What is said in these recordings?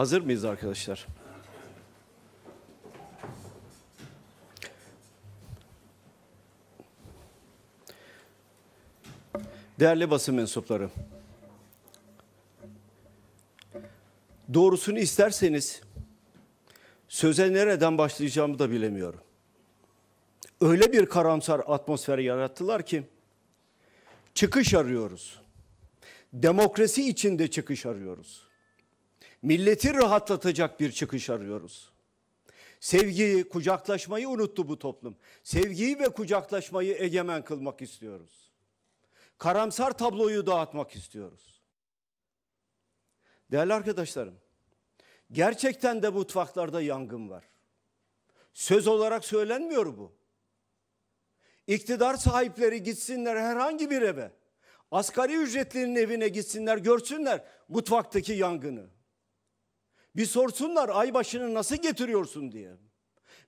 Hazır mıyız arkadaşlar? Değerli basın mensupları. Doğrusunu isterseniz söze nereden başlayacağımı da bilemiyorum. Öyle bir karamsar atmosfer yarattılar ki çıkış arıyoruz. Demokrasi içinde çıkış arıyoruz. Milleti rahatlatacak bir çıkış arıyoruz. Sevgiyi, kucaklaşmayı unuttu bu toplum. Sevgiyi ve kucaklaşmayı egemen kılmak istiyoruz. Karamsar tabloyu dağıtmak istiyoruz. Değerli arkadaşlarım, gerçekten de mutfaklarda yangın var. Söz olarak söylenmiyor bu. İktidar sahipleri gitsinler herhangi bir eve. Asgari ücretlinin evine gitsinler, görsünler mutfaktaki yangını. Bir sorsunlar ay başını nasıl getiriyorsun diye.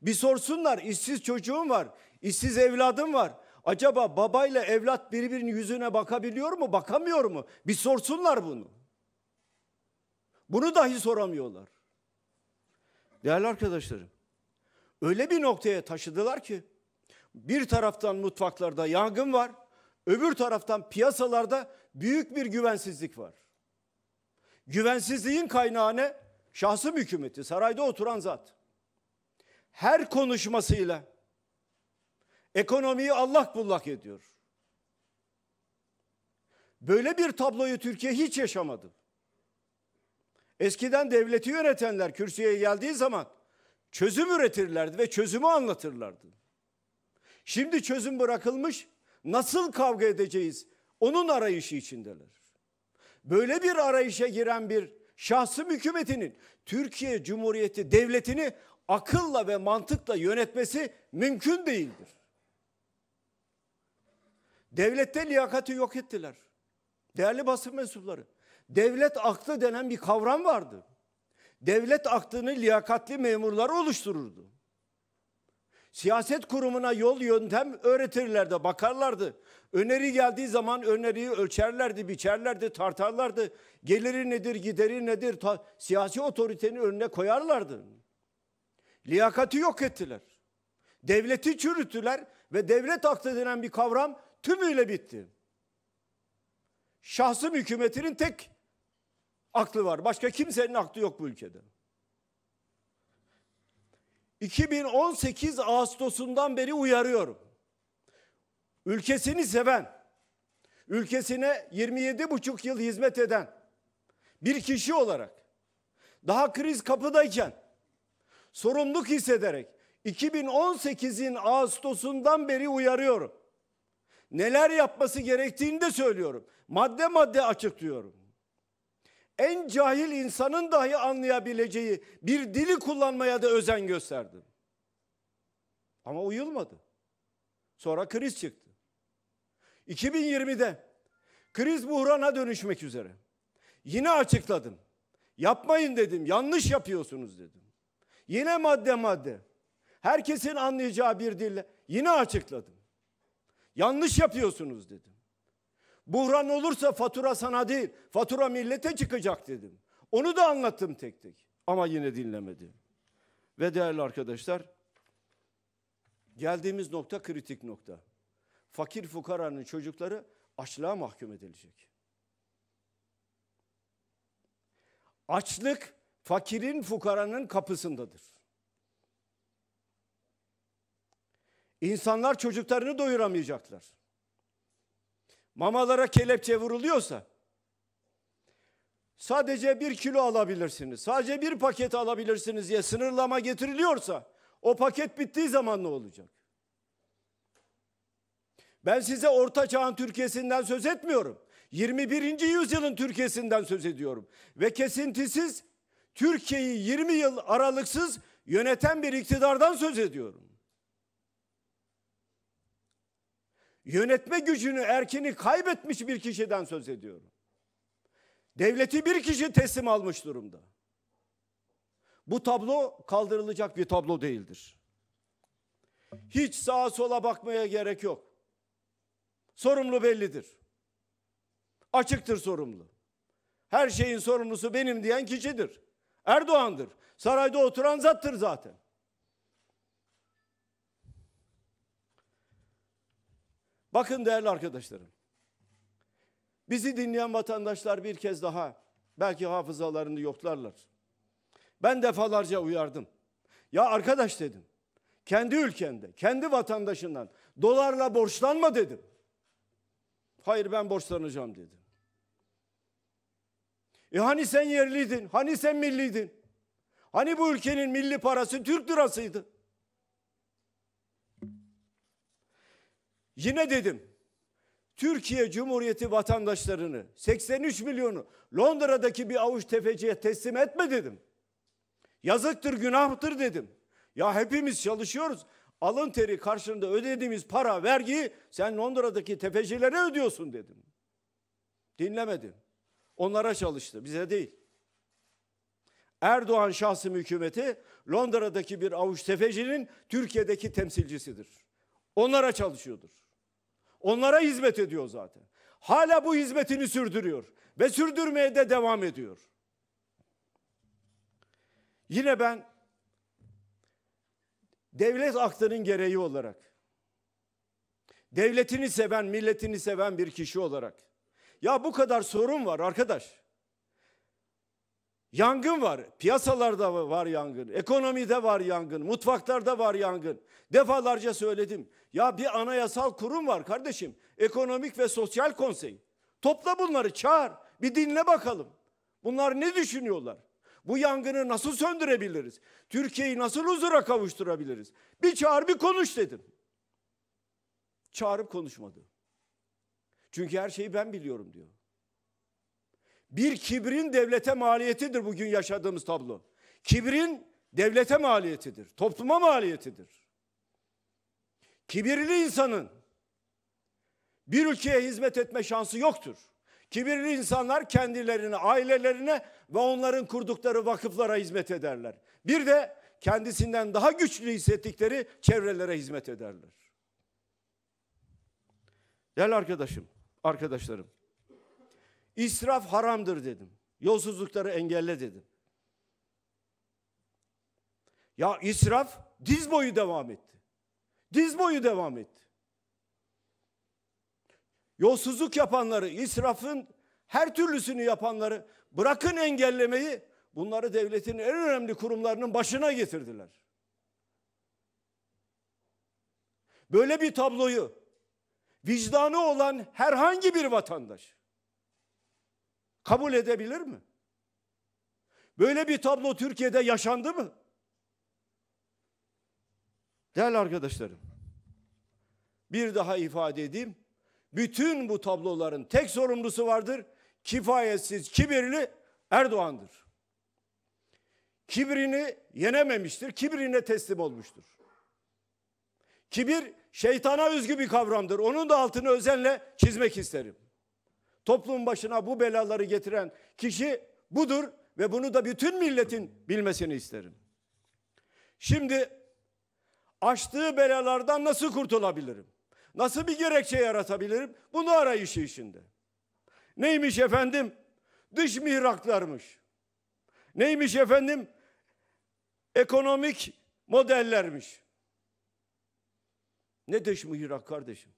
Bir sorsunlar işsiz çocuğum var, işsiz evladım var. Acaba babayla evlat birbirinin yüzüne bakabiliyor mu, bakamıyor mu? Bir sorsunlar bunu. Bunu dahi soramıyorlar. Değerli arkadaşlarım, öyle bir noktaya taşıdılar ki bir taraftan mutfaklarda yangın var, öbür taraftan piyasalarda büyük bir güvensizlik var. Güvensizliğin kaynağı ne? şahsım hükümeti, sarayda oturan zat her konuşmasıyla ekonomiyi allak bullak ediyor. Böyle bir tabloyu Türkiye hiç yaşamadı. Eskiden devleti yönetenler kürsüye geldiği zaman çözüm üretirlerdi ve çözümü anlatırlardı. Şimdi çözüm bırakılmış, nasıl kavga edeceğiz? Onun arayışı içindeler. Böyle bir arayışa giren bir şahsım hükümetinin Türkiye Cumhuriyeti devletini akılla ve mantıkla yönetmesi mümkün değildir. Devlette liyakati yok ettiler. Değerli basın mensupları, devlet aklı denen bir kavram vardı. Devlet aklını liyakatli memurlar oluştururdu. Siyaset kurumuna yol yöntem öğretirlerdi, bakarlardı. Öneri geldiği zaman öneriyi ölçerlerdi, biçerlerdi, tartarlardı. Geliri nedir, gideri nedir ta, siyasi otoritenin önüne koyarlardı. Liyakati yok ettiler. Devleti çürüttüler ve devlet aklı denen bir kavram tümüyle bitti. Şahsım hükümetinin tek aklı var. Başka kimsenin aklı yok bu ülkede. 2018 Ağustos'undan beri uyarıyorum. Ülkesini seven, ülkesine 27 buçuk yıl hizmet eden bir kişi olarak daha kriz kapıdayken sorumluluk hissederek 2018'in Ağustos'undan beri uyarıyorum. Neler yapması gerektiğini de söylüyorum. Madde madde açıklıyorum en cahil insanın dahi anlayabileceği bir dili kullanmaya da özen gösterdim. Ama uyulmadı. Sonra kriz çıktı. 2020'de kriz buhrana dönüşmek üzere. Yine açıkladım. Yapmayın dedim. Yanlış yapıyorsunuz dedim. Yine madde madde. Herkesin anlayacağı bir dille yine açıkladım. Yanlış yapıyorsunuz dedim. Buhran olursa fatura sana değil, fatura millete çıkacak dedim. Onu da anlattım tek tek ama yine dinlemedi. Ve değerli arkadaşlar, geldiğimiz nokta kritik nokta. Fakir fukaranın çocukları açlığa mahkum edilecek. Açlık fakirin fukaranın kapısındadır. İnsanlar çocuklarını doyuramayacaklar mamalara kelepçe vuruluyorsa sadece bir kilo alabilirsiniz, sadece bir paket alabilirsiniz diye sınırlama getiriliyorsa o paket bittiği zaman ne olacak? Ben size orta çağın Türkiye'sinden söz etmiyorum. 21. yüzyılın Türkiye'sinden söz ediyorum. Ve kesintisiz Türkiye'yi 20 yıl aralıksız yöneten bir iktidardan söz ediyorum. yönetme gücünü, erkini kaybetmiş bir kişiden söz ediyorum. Devleti bir kişi teslim almış durumda. Bu tablo kaldırılacak bir tablo değildir. Hiç sağa sola bakmaya gerek yok. Sorumlu bellidir. Açıktır sorumlu. Her şeyin sorumlusu benim diyen kişidir. Erdoğan'dır. Sarayda oturan zattır zaten. Bakın değerli arkadaşlarım. Bizi dinleyen vatandaşlar bir kez daha belki hafızalarını yoklarlar. Ben defalarca uyardım. Ya arkadaş dedim. Kendi ülkende, kendi vatandaşından dolarla borçlanma dedim. Hayır ben borçlanacağım dedim. E hani sen yerliydin? Hani sen milliydin? Hani bu ülkenin milli parası Türk lirasıydı? Yine dedim. Türkiye Cumhuriyeti vatandaşlarını 83 milyonu Londra'daki bir avuç tefeciye teslim etme dedim. Yazıktır, günahtır dedim. Ya hepimiz çalışıyoruz. Alın teri karşılığında ödediğimiz para, vergi sen Londra'daki tefecilere ödüyorsun dedim. Dinlemedi. Onlara çalıştı, bize değil. Erdoğan şahsi hükümeti Londra'daki bir avuç tefecinin Türkiye'deki temsilcisidir. Onlara çalışıyordur. Onlara hizmet ediyor zaten. Hala bu hizmetini sürdürüyor ve sürdürmeye de devam ediyor. Yine ben devlet aktının gereği olarak devletini seven, milletini seven bir kişi olarak ya bu kadar sorun var arkadaş. Yangın var. Piyasalarda var yangın. Ekonomide var yangın. Mutfaklarda var yangın. Defalarca söyledim. Ya bir anayasal kurum var kardeşim. Ekonomik ve Sosyal Konsey. Topla bunları çağır. Bir dinle bakalım. Bunlar ne düşünüyorlar? Bu yangını nasıl söndürebiliriz? Türkiye'yi nasıl huzura kavuşturabiliriz? Bir çağır bir konuş dedim. Çağırıp konuşmadı. Çünkü her şeyi ben biliyorum diyor bir kibrin devlete maliyetidir bugün yaşadığımız tablo. Kibrin devlete maliyetidir, topluma maliyetidir. Kibirli insanın bir ülkeye hizmet etme şansı yoktur. Kibirli insanlar kendilerine, ailelerine ve onların kurdukları vakıflara hizmet ederler. Bir de kendisinden daha güçlü hissettikleri çevrelere hizmet ederler. Değerli arkadaşım, arkadaşlarım. İsraf haramdır dedim. Yolsuzlukları engelle dedim. Ya israf diz boyu devam etti. Diz boyu devam etti. Yolsuzluk yapanları, israfın her türlüsünü yapanları bırakın engellemeyi, bunları devletin en önemli kurumlarının başına getirdiler. Böyle bir tabloyu vicdanı olan herhangi bir vatandaş kabul edebilir mi? Böyle bir tablo Türkiye'de yaşandı mı? Değerli arkadaşlarım, bir daha ifade edeyim. Bütün bu tabloların tek sorumlusu vardır. Kifayetsiz, kibirli Erdoğan'dır. Kibrini yenememiştir, kibrine teslim olmuştur. Kibir şeytana özgü bir kavramdır. Onun da altını özenle çizmek isterim toplum başına bu belaları getiren kişi budur ve bunu da bütün milletin bilmesini isterim. Şimdi açtığı belalardan nasıl kurtulabilirim? Nasıl bir gerekçe yaratabilirim? Bunu arayışı içinde. Neymiş efendim? Dış mihraklarmış. Neymiş efendim? Ekonomik modellermiş. Ne dış mihrak kardeşim?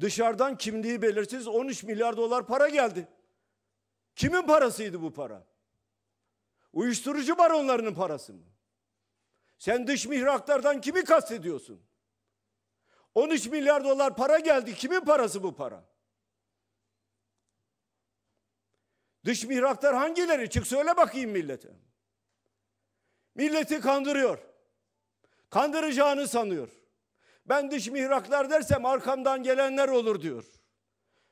Dışarıdan kimliği belirsiz 13 milyar dolar para geldi. Kimin parasıydı bu para? Uyuşturucu baronlarının parası mı? Sen dış mihraklardan kimi kastediyorsun? 13 milyar dolar para geldi. Kimin parası bu para? Dış mihraklar hangileri? Çık söyle bakayım millete. Milleti kandırıyor. Kandıracağını sanıyor. Ben dış mihraklar dersem arkamdan gelenler olur diyor.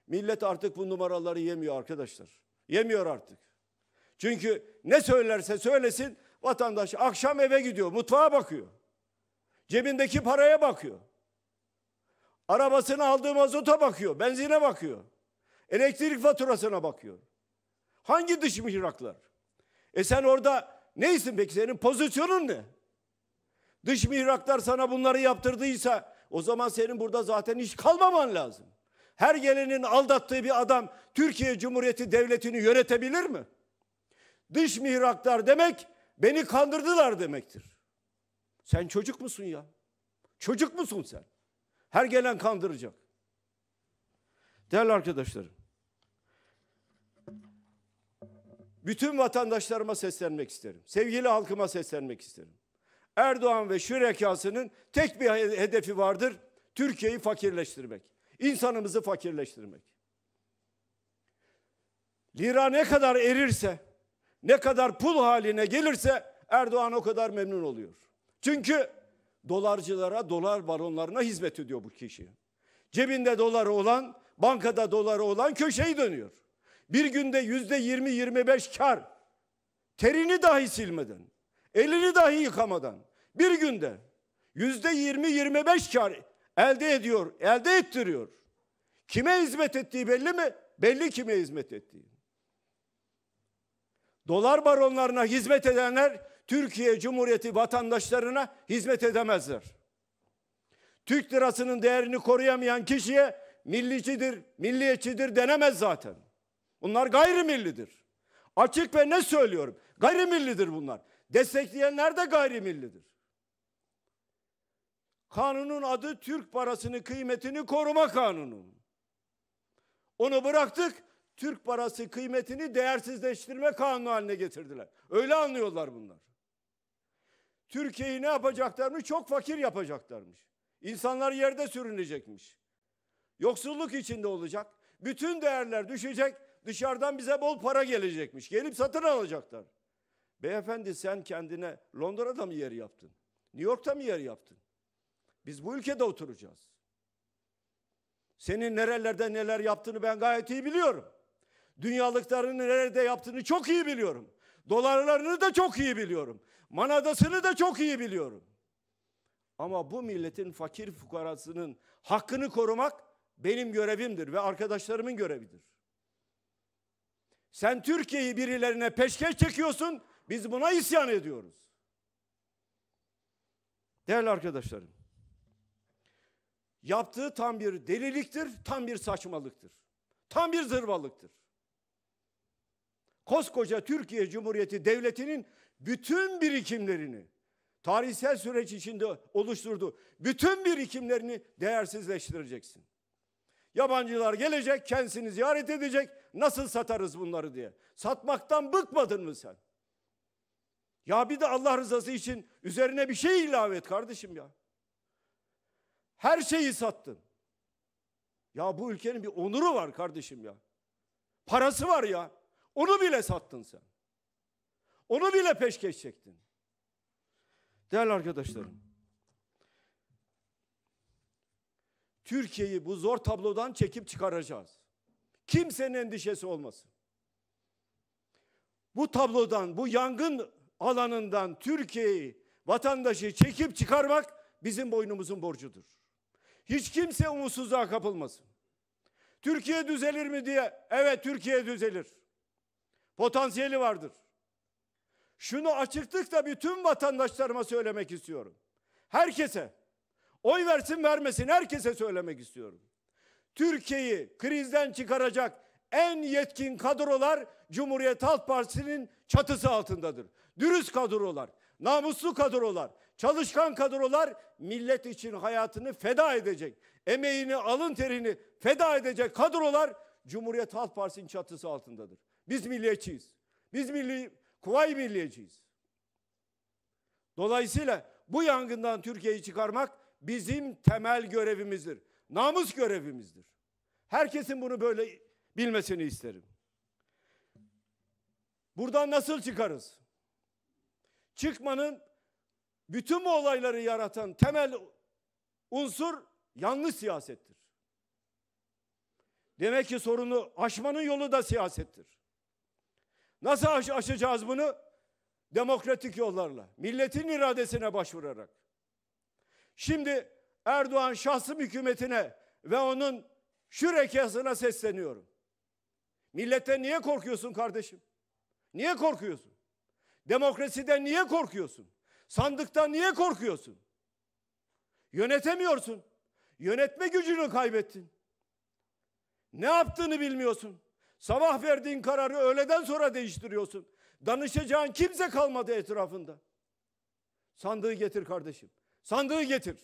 Millet artık bu numaraları yemiyor arkadaşlar. Yemiyor artık. Çünkü ne söylerse söylesin vatandaş akşam eve gidiyor, mutfağa bakıyor. Cebindeki paraya bakıyor. Arabasını aldığı mazota bakıyor, benzine bakıyor. Elektrik faturasına bakıyor. Hangi dış mihraklar? E sen orada neysin peki senin pozisyonun ne? Dış mihraklar sana bunları yaptırdıysa o zaman senin burada zaten hiç kalmaman lazım. Her gelenin aldattığı bir adam Türkiye Cumhuriyeti Devleti'ni yönetebilir mi? Dış mihraklar demek beni kandırdılar demektir. Sen çocuk musun ya? Çocuk musun sen? Her gelen kandıracak. Değerli arkadaşlarım. Bütün vatandaşlarıma seslenmek isterim. Sevgili halkıma seslenmek isterim. Erdoğan ve şürekasının tek bir hedefi vardır. Türkiye'yi fakirleştirmek. İnsanımızı fakirleştirmek. Lira ne kadar erirse, ne kadar pul haline gelirse Erdoğan o kadar memnun oluyor. Çünkü dolarcılara, dolar baronlarına hizmet ediyor bu kişi. Cebinde doları olan, bankada doları olan köşeyi dönüyor. Bir günde yüzde yirmi, yirmi beş kar. Terini dahi silmeden, elini dahi yıkamadan bir günde yüzde yirmi yirmi beş kar elde ediyor, elde ettiriyor. Kime hizmet ettiği belli mi? Belli kime hizmet ettiği. Dolar baronlarına hizmet edenler Türkiye Cumhuriyeti vatandaşlarına hizmet edemezler. Türk lirasının değerini koruyamayan kişiye millicidir, milliyetçidir denemez zaten. Bunlar gayrimillidir. Açık ve ne söylüyorum? Gayrimillidir bunlar. Destekleyenler de gayrimillidir. Kanunun adı Türk parasını kıymetini koruma kanunu. Onu bıraktık Türk parası kıymetini değersizleştirme kanunu haline getirdiler. Öyle anlıyorlar bunlar. Türkiye'yi ne yapacaklarmış? Çok fakir yapacaklarmış. İnsanlar yerde sürünecekmiş. Yoksulluk içinde olacak. Bütün değerler düşecek. Dışarıdan bize bol para gelecekmiş. Gelip satın alacaklar. Beyefendi sen kendine Londra'da mı yer yaptın? New York'ta mı yer yaptın? Biz bu ülkede oturacağız. Senin nerelerde neler yaptığını ben gayet iyi biliyorum. Dünyalıklarını nerede yaptığını çok iyi biliyorum. Dolarlarını da çok iyi biliyorum. Manadasını da çok iyi biliyorum. Ama bu milletin fakir fukarasının hakkını korumak benim görevimdir ve arkadaşlarımın görevidir. Sen Türkiye'yi birilerine peşkeş çekiyorsun, biz buna isyan ediyoruz. Değerli arkadaşlarım, Yaptığı tam bir deliliktir, tam bir saçmalıktır. Tam bir zırvalıktır. Koskoca Türkiye Cumhuriyeti Devleti'nin bütün birikimlerini, tarihsel süreç içinde oluşturduğu bütün birikimlerini değersizleştireceksin. Yabancılar gelecek, kendisini ziyaret edecek. Nasıl satarız bunları diye. Satmaktan bıkmadın mı sen? Ya bir de Allah rızası için üzerine bir şey ilave et kardeşim ya. Her şeyi sattın. Ya bu ülkenin bir onuru var kardeşim ya. Parası var ya. Onu bile sattın sen. Onu bile peşkeş çektin. Değerli arkadaşlarım. Türkiye'yi bu zor tablodan çekip çıkaracağız. Kimsenin endişesi olmasın. Bu tablodan, bu yangın alanından Türkiye'yi, vatandaşı çekip çıkarmak bizim boynumuzun borcudur. Hiç kimse umutsuzluğa kapılmasın. Türkiye düzelir mi diye, evet Türkiye düzelir. Potansiyeli vardır. Şunu açıklıkla bütün vatandaşlarıma söylemek istiyorum. Herkese, oy versin vermesin herkese söylemek istiyorum. Türkiye'yi krizden çıkaracak en yetkin kadrolar Cumhuriyet Halk Partisi'nin çatısı altındadır. Dürüst kadrolar, namuslu kadrolar, Çalışkan kadrolar millet için hayatını feda edecek. Emeğini, alın terini feda edecek kadrolar Cumhuriyet Halk Partisi'nin çatısı altındadır. Biz milliyetçiyiz. Biz milli, Kuvayi milliyetçiyiz. Dolayısıyla bu yangından Türkiye'yi çıkarmak bizim temel görevimizdir. Namus görevimizdir. Herkesin bunu böyle bilmesini isterim. Buradan nasıl çıkarız? Çıkmanın bütün bu olayları yaratan temel unsur yanlış siyasettir. Demek ki sorunu aşmanın yolu da siyasettir. Nasıl aş aşacağız bunu? Demokratik yollarla, milletin iradesine başvurarak. Şimdi Erdoğan şahsım hükümetine ve onun şürekasına sesleniyorum. Milletten niye korkuyorsun kardeşim? Niye korkuyorsun? Demokrasiden niye korkuyorsun? Sandıktan niye korkuyorsun? Yönetemiyorsun. Yönetme gücünü kaybettin. Ne yaptığını bilmiyorsun. Sabah verdiğin kararı öğleden sonra değiştiriyorsun. Danışacağın kimse kalmadı etrafında. Sandığı getir kardeşim. Sandığı getir.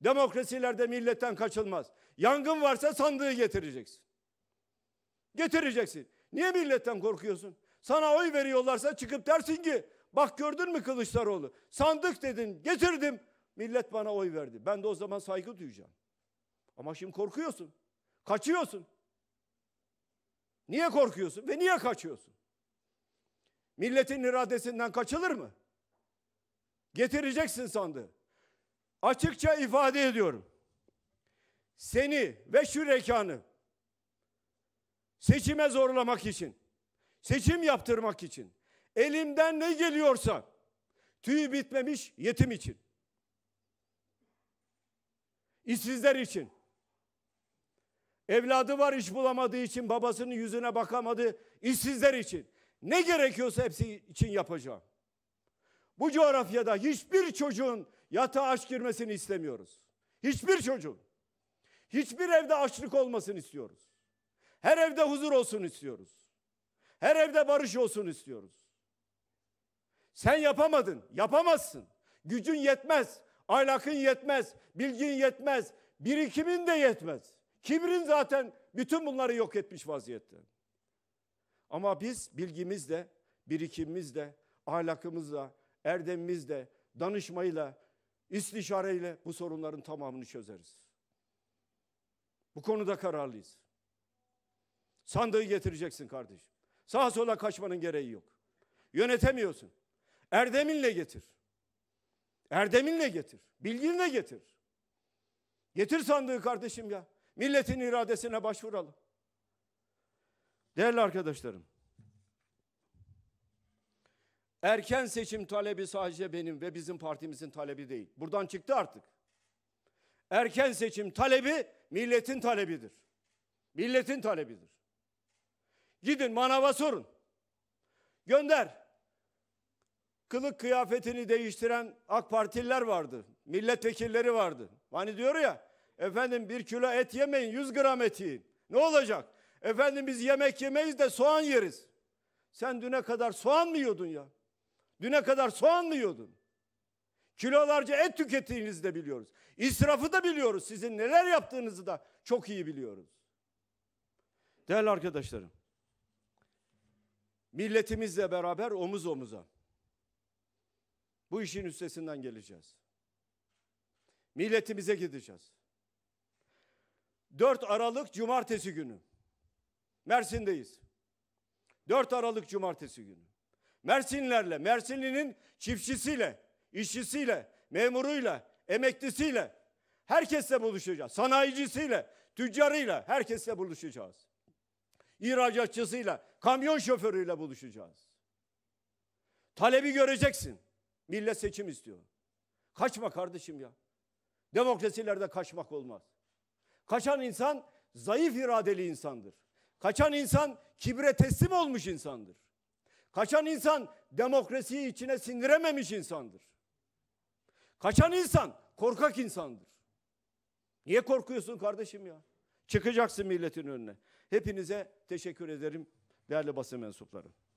Demokrasilerde milletten kaçılmaz. Yangın varsa sandığı getireceksin. Getireceksin. Niye milletten korkuyorsun? Sana oy veriyorlarsa çıkıp dersin ki Bak gördün mü Kılıçdaroğlu? Sandık dedin, getirdim. Millet bana oy verdi. Ben de o zaman saygı duyacağım. Ama şimdi korkuyorsun. Kaçıyorsun. Niye korkuyorsun ve niye kaçıyorsun? Milletin iradesinden kaçılır mı? Getireceksin sandığı. Açıkça ifade ediyorum. Seni ve şu rekanı seçime zorlamak için, seçim yaptırmak için Elimden ne geliyorsa tüy bitmemiş yetim için. İşsizler için. Evladı var iş bulamadığı için babasının yüzüne bakamadı. işsizler için. Ne gerekiyorsa hepsi için yapacağım. Bu coğrafyada hiçbir çocuğun yatağa aç girmesini istemiyoruz. Hiçbir çocuğun. Hiçbir evde açlık olmasını istiyoruz. Her evde huzur olsun istiyoruz. Her evde barış olsun istiyoruz. Sen yapamadın, yapamazsın. Gücün yetmez, ahlakın yetmez, bilgin yetmez, birikimin de yetmez. Kibrin zaten bütün bunları yok etmiş vaziyette. Ama biz bilgimizle, birikimimizle, ahlakımızla, erdemimizle, danışmayla, istişareyle bu sorunların tamamını çözeriz. Bu konuda kararlıyız. Sandığı getireceksin kardeşim. Sağa sola kaçmanın gereği yok. Yönetemiyorsun. Erdeminle getir. Erdeminle getir. Bilginle getir. Getir sandığı kardeşim ya. Milletin iradesine başvuralım. Değerli arkadaşlarım. Erken seçim talebi sadece benim ve bizim partimizin talebi değil. Buradan çıktı artık. Erken seçim talebi milletin talebidir. Milletin talebidir. Gidin manava sorun. Gönder kılık kıyafetini değiştiren AK Partililer vardı. Milletvekilleri vardı. Hani diyor ya efendim bir kilo et yemeyin 100 gram et yiyin. Ne olacak? Efendim biz yemek yemeyiz de soğan yeriz. Sen düne kadar soğan mı yiyordun ya? Düne kadar soğan mı yiyordun? Kilolarca et tükettiğinizi de biliyoruz. İsrafı da biliyoruz. Sizin neler yaptığınızı da çok iyi biliyoruz. Değerli arkadaşlarım, milletimizle beraber omuz omuza bu işin üstesinden geleceğiz. Milletimize gideceğiz. 4 Aralık Cumartesi günü. Mersin'deyiz. 4 Aralık Cumartesi günü. Mersinlerle, Mersinli'nin çiftçisiyle, işçisiyle, memuruyla, emeklisiyle, herkesle buluşacağız. Sanayicisiyle, tüccarıyla, herkesle buluşacağız. İhracatçısıyla, kamyon şoförüyle buluşacağız. Talebi göreceksin. Millet seçim istiyor. Kaçma kardeşim ya. Demokrasilerde kaçmak olmaz. Kaçan insan zayıf iradeli insandır. Kaçan insan kibre teslim olmuş insandır. Kaçan insan demokrasiyi içine sindirememiş insandır. Kaçan insan korkak insandır. Niye korkuyorsun kardeşim ya? Çıkacaksın milletin önüne. Hepinize teşekkür ederim değerli basın mensupları.